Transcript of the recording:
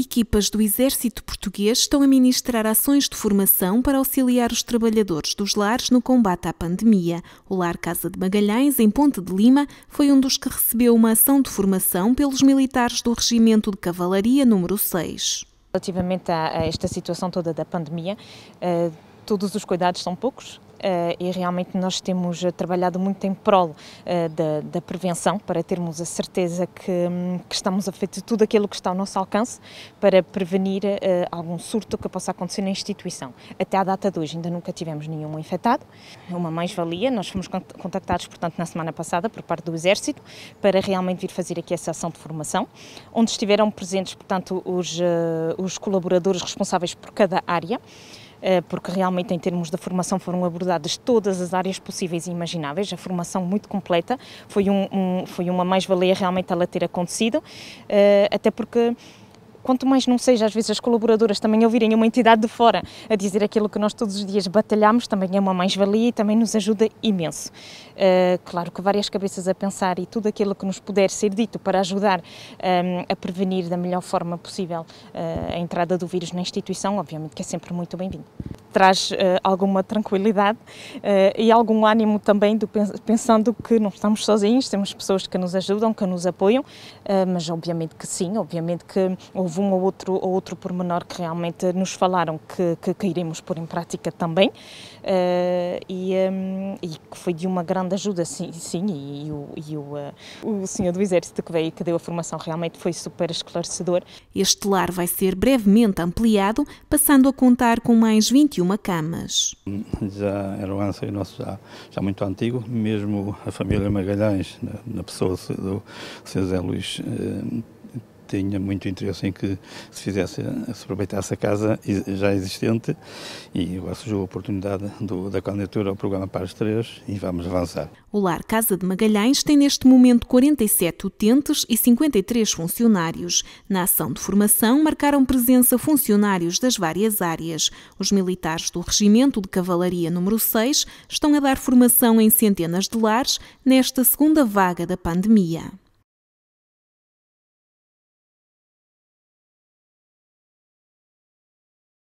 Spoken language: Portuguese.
Equipas do Exército Português estão a ministrar ações de formação para auxiliar os trabalhadores dos lares no combate à pandemia. O Lar Casa de Magalhães, em Ponte de Lima, foi um dos que recebeu uma ação de formação pelos militares do Regimento de Cavalaria número 6. Relativamente a esta situação toda da pandemia, eh, todos os cuidados são poucos eh, e realmente nós temos eh, trabalhado muito em prol eh, da, da, prevenção para termos a certeza que, hum, que, estamos a fazer tudo aquilo que está ao nosso alcance para prevenir algum surto que possa acontecer na instituição. Até à data de hoje ainda nunca tivemos nenhum infectado, uma mais-valia, nós fomos contactados portanto na semana passada por parte do Exército para realmente vir fazer aqui essa ação de formação, onde estiveram presentes portanto os, os colaboradores responsáveis por cada área. Eh, porque realmente em termos da formação foram abordadas todas as áreas possíveis e imagináveis, a formação muito completa, foi, um, um foi uma mais-valia realmente ela ter acontecido, eh, até porque quanto mais não seja, às vezes as colaboradoras também ouvirem uma entidade de fora a dizer aquilo que nós todos os dias batalhamos, também é uma mais-valia e também nos ajuda imenso. Uh, claro que várias cabeças a pensar e tudo aquilo que nos puder ser dito para ajudar um, ehm, a prevenir da melhor forma possível uh, a entrada do vírus na instituição, obviamente que é sempre muito bem-vindo traz uh, alguma tranquilidade uh, e algum ânimo também do, pensando que não estamos sozinhos, temos pessoas que nos ajudam, que nos apoiam, uh, mas obviamente que sim, obviamente que houve um ou outro, ou outro pormenor que realmente nos falaram que, que, que iremos pôr em prática também e, um, e, que foi de uma grande ajuda, sim, sim e, e, o, e o, o senhor do Exército que veio que deu a formação realmente foi super esclarecedor. Este lar vai ser brevemente ampliado, passando a contar com mais 21 21 camas. Já era um anseio nosso já, já muito antigo, mesmo a família Magalhães, na, na pessoa do Sr. Zé Luís, eh, tinha muito interesse em que se fizesse, se aproveitasse a casa já existente e agora surgiu a oportunidade do, da candidatura ao programa Pares 3 e vamos avançar. O Lar Casa de Magalhães tem neste momento 47 utentes e 53 funcionários. Na ação de formação marcaram presença funcionários das várias áreas. Os militares do Regimento de Cavalaria número 6 estão a dar formação em centenas de lares nesta segunda vaga da pandemia.